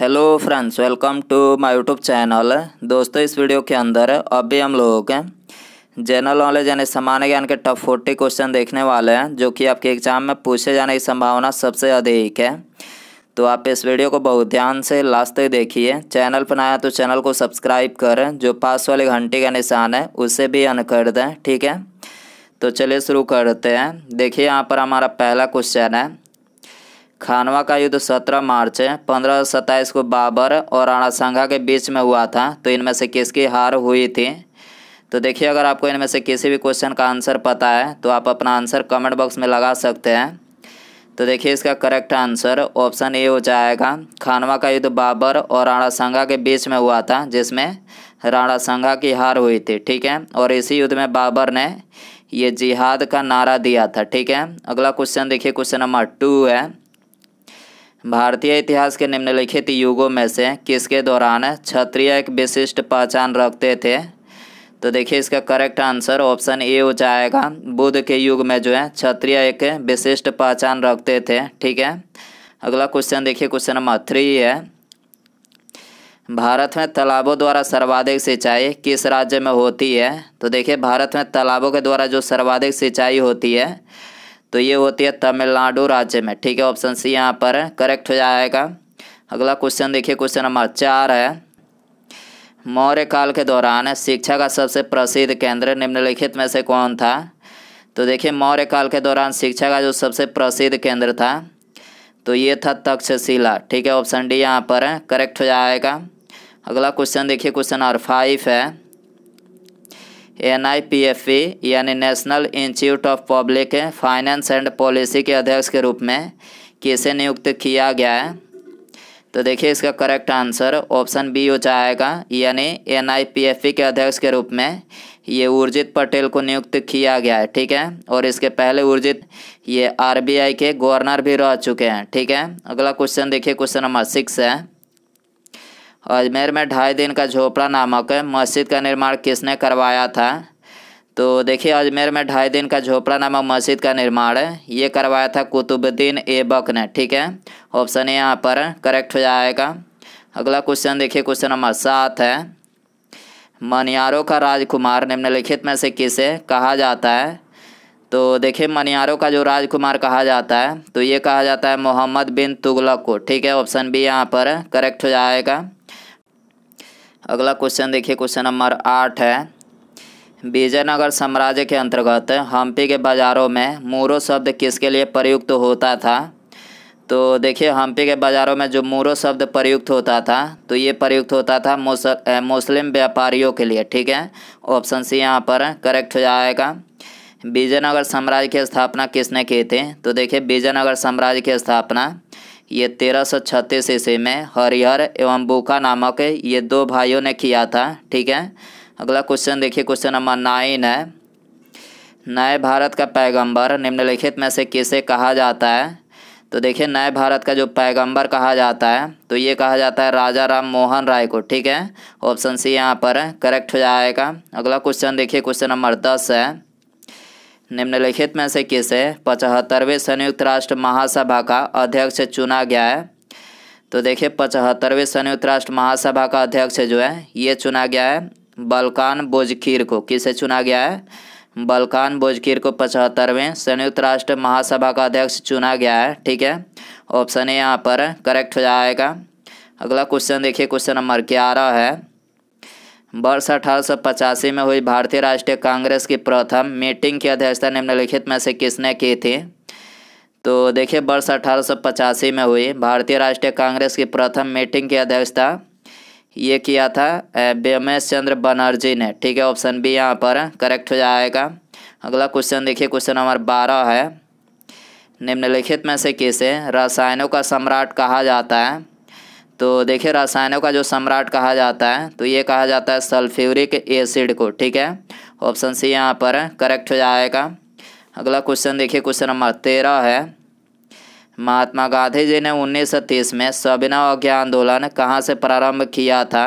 hello friends welcome to my YouTube channel दोस्तों इस video के अंदर अभी हम लोगों के जनरल नॉलेज यानी सामान्य ज्ञान के टॉप फोर्टी क्वेश्चन देखने वाले हैं जो कि आपके एग्जाम में पूछे जाने की संभावना सबसे अधिक है तो आप इस वीडियो को बहुत ध्यान से लास्ट तक देखिए चैनल पर आया तो चैनल को सब्सक्राइब करें जो पास वाले घंटे का निशान है उसे भी अन कर दें ठीक है तो चलिए शुरू करते हैं देखिए यहाँ पर हमारा पहला क्वेश्चन है खानवा का युद्ध 17 मार्च पंद्रह सत्ताईस को बाबर और राणा संघा के बीच में हुआ था तो इनमें से किसकी हार हुई थी तो देखिए अगर आपको इनमें से किसी भी क्वेश्चन का आंसर पता है तो आप अपना आंसर कमेंट बॉक्स में लगा सकते हैं तो देखिए इसका करेक्ट आंसर ऑप्शन ए हो जाएगा खानवा का युद्ध बाबर और राणा संघा के बीच में हुआ था जिसमें राणा संघा की हार हुई थी ठीक है और इसी युद्ध में बाबर ने ये जिहाद का नारा दिया था ठीक है अगला क्वेश्चन देखिए क्वेश्चन नंबर टू है भारतीय इतिहास के निम्नलिखित युगों में से किसके दौरान क्षत्रिय एक विशिष्ट पहचान रखते थे तो देखिए इसका करेक्ट आंसर ऑप्शन ए हो जाएगा बुद्ध के युग में जो है क्षत्रिय एक विशिष्ट पहचान रखते थे ठीक है अगला क्वेश्चन देखिए क्वेश्चन नंबर थ्री है भारत में तालाबों द्वारा सर्वाधिक सिंचाई किस राज्य में होती है तो देखिए भारत में तालाबों के द्वारा जो सर्वाधिक सिंचाई होती है तो ये होती है तमिलनाडु राज्य में ठीक है ऑप्शन सी यहाँ पर करेक्ट हो जाएगा अगला क्वेश्चन देखिए क्वेश्चन नंबर चार है मौर्य काल के दौरान शिक्षा का सबसे प्रसिद्ध केंद्र निम्नलिखित में से कौन था तो देखिए मौर्य काल के दौरान शिक्षा का जो सबसे प्रसिद्ध केंद्र था तो ये था तक्षशिला ठीक है ऑप्शन डी यहाँ पर करेक्ट हो जाएगा अगला क्वेश्चन देखिए क्वेश्चन नंबर फाइव है एन यानी national institute of public finance and policy के अध्यक्ष के रूप में किसे नियुक्त किया गया है तो देखिए इसका करेक्ट आंसर ऑप्शन बी हो जाएगा यानी एन के अध्यक्ष के रूप में ये उर्जित पटेल को नियुक्त किया गया है ठीक है और इसके पहले उर्जित ये आरबीआई के गवर्नर भी रह चुके हैं ठीक है अगला क्वेश्चन देखिए क्वेश्चन नंबर सिक्स है अजमेर में ढाई दिन का झोपड़ा नामक मस्जिद का निर्माण किसने करवाया था तो देखिए अजमेर में ढाई दिन का झोपड़ा नामक मस्जिद का निर्माण ये करवाया था कुतुबुद्दीन एबक ने ठीक है ऑप्शन ए यहाँ पर करेक्ट हो जाएगा अगला क्वेश्चन देखिए क्वेश्चन नंबर सात है मनियारों का राजकुमार निम्नलिखित में से किसे कहा जाता है तो देखिए मनियारों का जो राजकुमार कहा जाता है तो ये कहा जाता है मोहम्मद बिन तुगलक को ठीक है ऑप्शन बी यहाँ पर करेक्ट हो जाएगा अगला क्वेश्चन देखिए क्वेश्चन नंबर आठ है विजयनगर साम्राज्य के अंतर्गत हम्पी के बाज़ारों में मूरो शब्द किसके लिए प्रयुक्त होता था तो देखिए हम्पी के बाज़ारों में जो मूरो शब्द प्रयुक्त होता था तो ये प्रयुक्त होता था मुस्लिम व्यापारियों के लिए ठीक है ऑप्शन सी यहाँ पर करेक्ट हो जाएगा विजयनगर साम्राज्य की स्थापना किसने की थी तो देखिए विजयनगर साम्राज्य की स्थापना ये तेरह सौ छत्तीस ईस्वी में हरिहर एवं बूखा नामक ये दो भाइयों ने किया था ठीक है अगला क्वेश्चन देखिए क्वेश्चन नंबर नाइन है नए भारत का पैगंबर निम्नलिखित में से किसे कहा जाता है तो देखिए नए भारत का जो पैगंबर कहा जाता है तो ये कहा जाता है राजा राम मोहन राय को ठीक है ऑप्शन सी यहाँ पर करेक्ट हो जाएगा अगला क्वेश्चन देखिए क्वेश्चन नंबर दस है निम्नलिखित में से किसे पचहत्तरवें संयुक्त राष्ट्र महासभा का अध्यक्ष चुना गया है तो देखिए पचहत्तरवें संयुक्त राष्ट्र महासभा का अध्यक्ष जो है ये चुना गया है बलकान बोजखीर को किसे चुना गया है बलकान बोजखीर को पचहत्तरवें संयुक्त राष्ट्र महासभा का अध्यक्ष चुना गया है ठीक है ऑप्शन ए यहाँ पर करेक्ट हो जाएगा अगला क्वेश्चन देखिए क्वेश्चन नंबर ग्यारह है वर्ष अठारह में हुई भारतीय राष्ट्रीय कांग्रेस की प्रथम मीटिंग की अध्यक्षता निम्नलिखित में से किसने की थी तो देखिए वर्ष अठारह में हुई भारतीय राष्ट्रीय कांग्रेस की प्रथम मीटिंग की अध्यक्षता ये किया था व्यमेश चंद्र बनर्जी ने ठीक है ऑप्शन बी यहाँ पर करेक्ट हो जाएगा अगला क्वेश्चन देखिए क्वेश्चन नंबर बारह है निम्नलिखित में से किसे रसायनों का सम्राट कहा जाता है तो देखिए रसायनों का जो सम्राट कहा जाता है तो ये कहा जाता है सल्फ्यूरिक एसिड को ठीक है ऑप्शन सी यहाँ पर करेक्ट हो जाएगा अगला क्वेश्चन देखिए क्वेश्चन नंबर तेरह है महात्मा गांधी जी ने उन्नीस में सविनय अज्ञा आंदोलन कहाँ से प्रारंभ किया था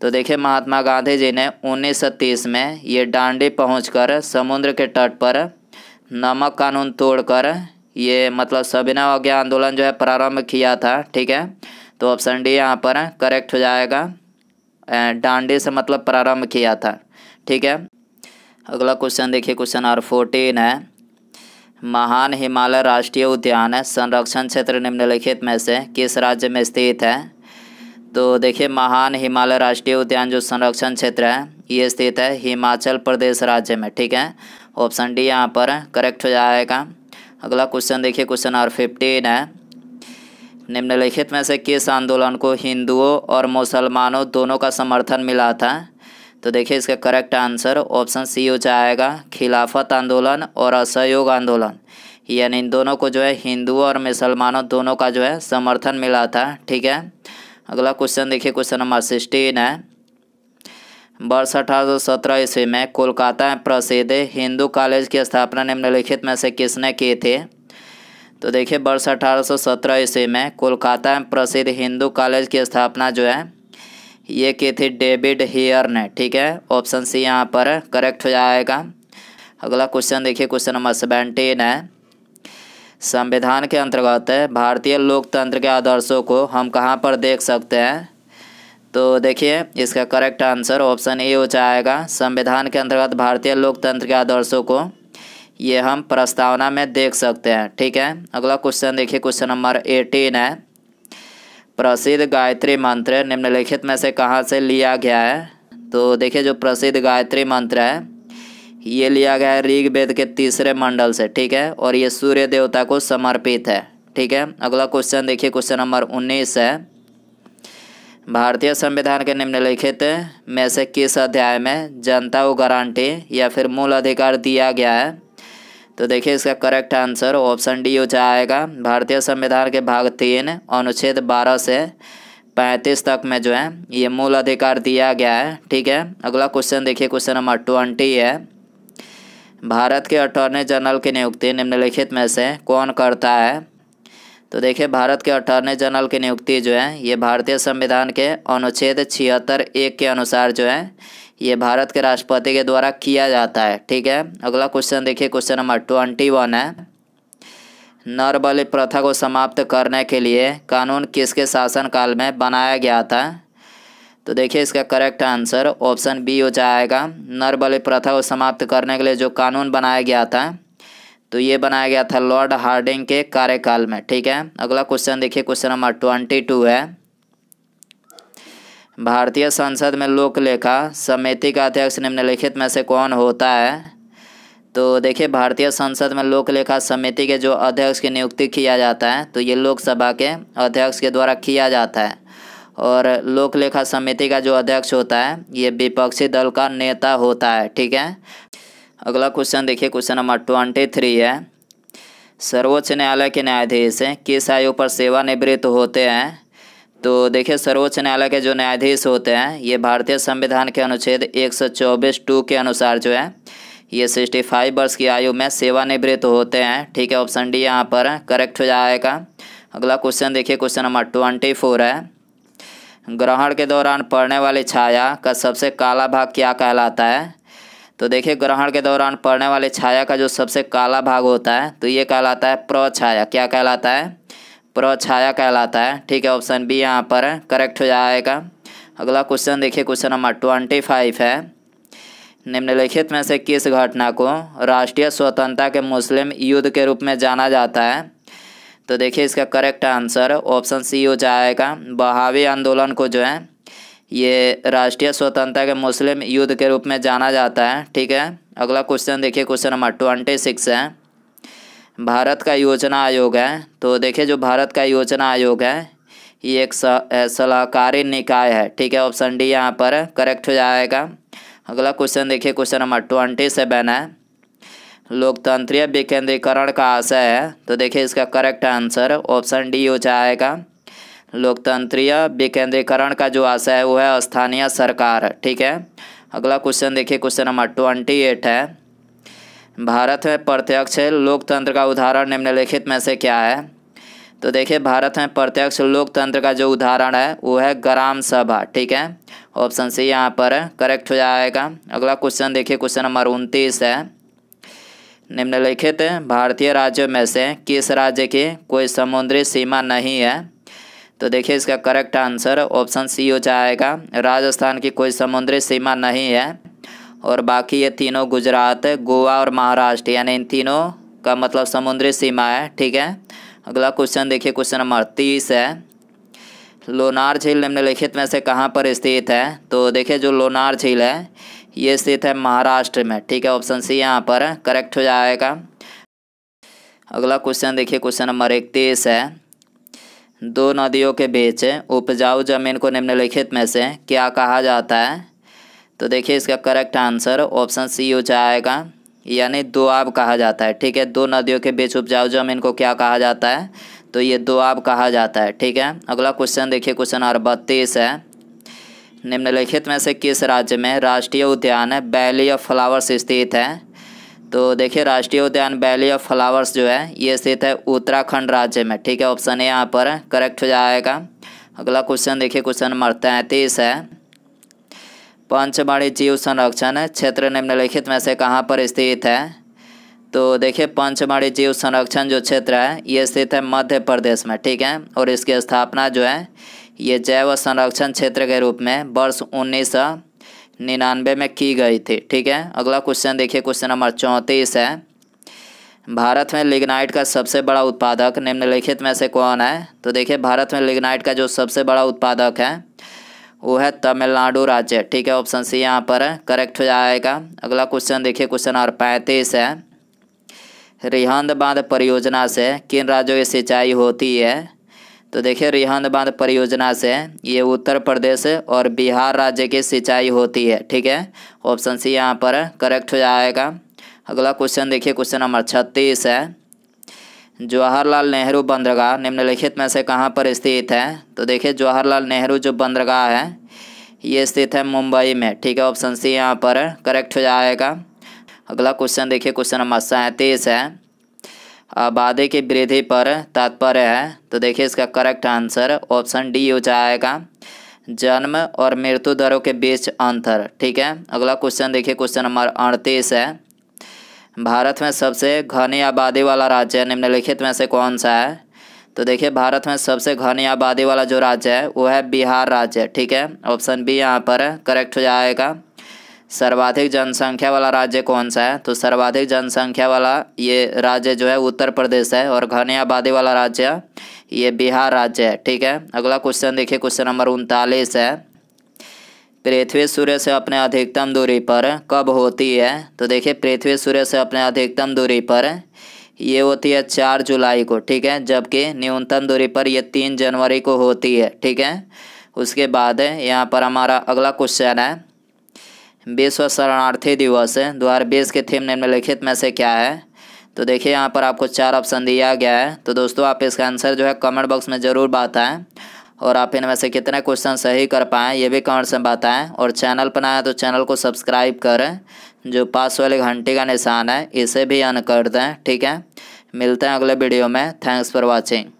तो देखिए महात्मा गांधी जी ने उन्नीस में ये डांडी पहुंचकर समुद्र के तट पर नमक कानून तोड़कर ये मतलब सविनय अज्ञा आंदोलन जो है प्रारंभ किया था ठीक है तो ऑप्शन डी यहाँ पर करेक्ट हाँ, हो जाएगा डांडे से मतलब प्रारंभ किया था ठीक है अगला क्वेश्चन देखिए क्वेश्चन नंबर फोर्टीन है महान हिमालय राष्ट्रीय उद्यान संरक्षण क्षेत्र निम्नलिखित में से किस राज्य में स्थित है तो देखिए महान हिमालय राष्ट्रीय उद्यान जो संरक्षण क्षेत्र है ये स्थित है हिमाचल प्रदेश राज्य में ठीक है ऑप्शन डी यहाँ पर करेक्ट हाँ, हो जाएगा अगला क्वेश्चन देखिए क्वेश्चन नंबर फिफ्टीन है निम्नलिखित में से किस आंदोलन को हिंदुओं और मुसलमानों दोनों का समर्थन मिला था तो देखिए इसका करेक्ट आंसर ऑप्शन सी हो जाएगा खिलाफत आंदोलन और असहयोग आंदोलन यानी इन दोनों को जो है हिंदुओं और मुसलमानों दोनों का जो है समर्थन मिला था ठीक है अगला क्वेश्चन देखिए क्वेश्चन नंबर सिक्सटीन है वर्ष अठारह सौ ईस्वी में कोलकाता में प्रसिद्ध हिंदू कॉलेज की स्थापना निम्नलिखित में से किसने की थी तो देखिए वर्ष अठारह सत्रह ईस्वी में कोलकाता में प्रसिद्ध हिंदू कॉलेज की स्थापना जो है ये की थी डेविड हियर ने ठीक है ऑप्शन सी यहाँ पर करेक्ट हो जाएगा अगला क्वेश्चन देखिए क्वेश्चन नंबर सेवेंटीन है संविधान के अंतर्गत भारतीय लोकतंत्र के आदर्शों को हम कहाँ पर देख सकते हैं तो देखिए इसका करेक्ट आंसर ऑप्शन ए हो जाएगा संविधान के अंतर्गत भारतीय लोकतंत्र के आदर्शों को ये हम प्रस्तावना में देख सकते हैं ठीक है अगला क्वेश्चन देखिए क्वेश्चन नंबर एटीन है प्रसिद्ध गायत्री मंत्र निम्नलिखित में से कहाँ से लिया गया है तो देखिए जो प्रसिद्ध गायत्री मंत्र है ये लिया गया है ऋग वेद के तीसरे मंडल से ठीक है और ये सूर्य देवता को समर्पित है ठीक है अगला क्वेश्चन देखिए क्वेश्चन नंबर उन्नीस है भारतीय संविधान के निम्नलिखित में से किस अध्याय में जनता को गारंटी या फिर मूल अधिकार दिया गया है तो देखिए इसका करेक्ट आंसर ऑप्शन डी हो जाएगा भारतीय संविधान के भाग तीन अनुच्छेद बारह से पैंतीस तक में जो है ये मूल अधिकार दिया गया है ठीक है अगला क्वेश्चन देखिए क्वेश्चन नंबर ट्वेंटी है भारत के अटॉर्नी जनरल की नियुक्ति निम्नलिखित में से कौन करता है तो देखिए भारत के अटॉर्नी जनरल की नियुक्ति जो है ये भारतीय संविधान के अनुच्छेद छिहत्तर एक के अनुसार जो है ये भारत के राष्ट्रपति के द्वारा किया जाता है ठीक है अगला क्वेश्चन देखिए क्वेश्चन नंबर ट्वेंटी वन है नरबल प्रथा को समाप्त करने के लिए कानून किसके शासनकाल में बनाया गया था तो देखिए इसका करेक्ट आंसर ऑप्शन बी हो जाएगा नरबल प्रथा को समाप्त करने के लिए जो कानून बनाया गया था तो ये बनाया गया था लॉर्ड हार्डिंग के कार्यकाल में ठीक है अगला क्वेश्चन देखिए क्वेश्चन नंबर ट्वेंटी टू है भारतीय संसद में लोक लेखा समिति का अध्यक्ष निम्नलिखित में से कौन होता है तो देखिए भारतीय संसद में लोक लेखा समिति के जो अध्यक्ष की नियुक्ति किया जाता है तो ये लोकसभा के अध्यक्ष के द्वारा किया जाता है और लोक लेखा समिति का जो अध्यक्ष होता है ये विपक्षी दल का नेता होता है ठीक है अगला क्वेश्चन देखिए क्वेश्चन नंबर ट्वेंटी थ्री है सर्वोच्च न्यायालय के न्यायाधीश किस आयु पर सेवानिवृत्त होते हैं तो देखिए सर्वोच्च न्यायालय के जो न्यायाधीश होते हैं ये भारतीय संविधान के अनुच्छेद एक सौ चौबीस टू के अनुसार जो है ये सिक्सटी फाइव वर्ष की आयु में सेवानिवृत्त होते हैं ठीक है ऑप्शन डी यहाँ पर करेक्ट हो जाएगा अगला क्वेश्चन देखिए क्वेश्चन नंबर ट्वेंटी फोर है ग्रहण के दौरान पड़ने वाली छाया का सबसे काला भाग क्या कहलाता है तो देखिए ग्रहण के दौरान पड़ने वाली छाया का जो सबसे काला भाग होता है तो ये कहलाता है प्रछाया क्या कहलाता है प्रछाया कहलाता है ठीक है ऑप्शन बी यहाँ पर करेक्ट हो जाएगा अगला क्वेश्चन देखिए क्वेश्चन नंबर ट्वेंटी फाइव है निम्नलिखित में से किस घटना को राष्ट्रीय स्वतंत्रता के मुस्लिम युद्ध के रूप में जाना जाता है तो देखिए इसका करेक्ट आंसर ऑप्शन सी हो जाएगा बहावी आंदोलन को जो है ये राष्ट्रीय स्वतंत्रता के मुस्लिम युद्ध के रूप में जाना जाता है ठीक है अगला क्वेश्चन देखिए क्वेश्चन नंबर ट्वेंटी सिक्स है भारत का योजना आयोग है तो देखिए जो भारत का योजना आयोग है ये एक सलाहकारी निकाय है ठीक है ऑप्शन डी यहाँ पर करेक्ट हो जाएगा अगला क्वेश्चन देखिए क्वेश्चन नंबर ट्वेंटी सेवन है लोकतंत्रीय विकेंद्रीकरण का आशय है तो देखिए इसका करेक्ट आंसर ऑप्शन डी हो जाएगा लोकतंत्रीय विकेंद्रीकरण का जो आशय है वो है स्थानीय सरकार ठीक है अगला क्वेश्चन देखिए क्वेश्चन नंबर ट्वेंटी एट है भारत में प्रत्यक्ष लोकतंत्र का उदाहरण निम्नलिखित में से क्या है तो देखिए भारत में प्रत्यक्ष लोकतंत्र का जो उदाहरण है वो है ग्राम सभा ठीक है ऑप्शन सी यहाँ पर करेक्ट हो जाएगा अगला क्वेश्चन देखिए क्वेश्चन नंबर उनतीस है निम्नलिखित भारतीय राज्यों में से किस राज्य की कोई समुद्री सीमा नहीं है तो देखिए इसका करेक्ट आंसर ऑप्शन सी हो जाएगा राजस्थान की कोई समुद्री सीमा नहीं है और बाकी ये तीनों गुजरात गोवा और महाराष्ट्र यानी इन तीनों का मतलब समुद्री सीमा है ठीक है अगला क्वेश्चन देखिए क्वेश्चन नंबर तीस है लोनार झील निम्नलिखित में से कहाँ पर स्थित है तो देखिए जो लोनार झील है ये स्थित है महाराष्ट्र में ठीक है ऑप्शन सी यहाँ पर करेक्ट हो जाएगा अगला क्वेश्चन देखिए क्वेश्चन नंबर इकतीस है दो नदियों के बीच उपजाऊ जमीन को निम्नलिखित में से क्या कहा जाता है तो देखिए इसका करेक्ट आंसर ऑप्शन सी हो जाएगा यानी दो आब कहा जाता है ठीक है दो नदियों के बीच उपजाऊ जमीन को क्या कहा जाता है तो ये दो आब कहा जाता है ठीक है अगला क्वेश्चन देखिए क्वेश्चन नंबर बत्तीस है निम्नलिखित में से किस राज्य में राष्ट्रीय उद्यान वैली ऑफ फ्लावर्स स्थित है तो देखिए राष्ट्रीय उद्यान वैली ऑफ फ्लावर्स जो है ये स्थित है उत्तराखंड राज्य में ठीक है ऑप्शन ए यहाँ पर करेक्ट हो जाएगा अगला क्वेश्चन देखिए क्वेश्चन नंबर तैंतीस है पंचमढ़ी जीव संरक्षण क्षेत्र निम्नलिखित में से कहाँ पर स्थित है तो देखिए पंचमढ़ी जीव संरक्षण जो क्षेत्र है ये स्थित है मध्य प्रदेश में ठीक है और इसकी स्थापना जो है ये जैव संरक्षण क्षेत्र के रूप में वर्ष उन्नीस निन्यानवे में की गई थी ठीक है अगला क्वेश्चन देखिए क्वेश्चन नंबर चौंतीस है भारत में लिग्नाइट का सबसे बड़ा उत्पादक निम्नलिखित में से कौन है तो देखिए भारत में लिग्नाइट का जो सबसे बड़ा उत्पादक है वो है तमिलनाडु राज्य ठीक है ऑप्शन सी यहाँ पर करेक्ट हो जाएगा अगला क्वेश्चन देखिए क्वेश्चन नंबर पैंतीस है रिहंद बांध परियोजना से किन राज्यों की सिंचाई होती है तो देखिए रिहंद बांध परियोजना से ये उत्तर प्रदेश और बिहार राज्य की सिंचाई होती है ठीक है ऑप्शन सी यहाँ पर करेक्ट हो जाएगा अगला क्वेश्चन देखिए क्वेश्चन नंबर छत्तीस है जवाहरलाल नेहरू बंदरगाह निम्नलिखित में से कहाँ पर स्थित है तो देखिए जवाहरलाल नेहरू जो बंदरगाह है ये स्थित है मुंबई में ठीक है ऑप्शन सी यहाँ पर करेक्ट हो जाएगा अगला क्वेश्चन देखिए क्वेश्चन नंबर सैंतीस है आबादी की वृद्धि पर तात्पर्य है तो देखिए इसका करेक्ट आंसर ऑप्शन डी हो जाएगा जन्म और मृत्यु दरों के बीच अंतर ठीक है अगला क्वेश्चन देखिए क्वेश्चन नंबर अड़तीस है भारत में सबसे घनी आबादी वाला राज्य निम्नलिखित में से कौन सा है तो देखिए भारत में सबसे घनी आबादी वाला जो राज्य है वो है बिहार राज्य ठीक है ऑप्शन बी यहाँ पर करेक्ट हो जाएगा सर्वाधिक जनसंख्या वाला राज्य कौन सा है तो सर्वाधिक जनसंख्या वाला ये राज्य जो है उत्तर प्रदेश है और घनी आबादी वाला राज्य ये बिहार राज्य है ठीक है अगला क्वेश्चन देखिए क्वेश्चन नंबर उनतालीस है पृथ्वी सूर्य से अपने अधिकतम दूरी पर कब होती है तो देखिए पृथ्वी सूर्य से अपने अधिकतम दूरी पर ये होती है चार जुलाई को ठीक है जबकि न्यूनतम दूरी पर यह तीन जनवरी को होती है ठीक है उसके बाद यहाँ पर हमारा अगला क्वेश्चन है विश्व शरणार्थी दिवस दो हज़ार बीस के थीम निम्नलिखित में से क्या है तो देखिए यहाँ पर आपको चार ऑप्शन दिया गया है तो दोस्तों आप इसका आंसर जो है कमेंट बॉक्स में ज़रूर बताएँ और आप इनमें से कितने क्वेश्चन सही कर पाएँ ये भी कमेंट्स में बताएं और चैनल पर आए तो चैनल को सब्सक्राइब करें जो पास वाले घंटे का निशान है इसे भी अन कर दें ठीक है मिलते हैं अगले वीडियो में थैंक्स फॉर वॉचिंग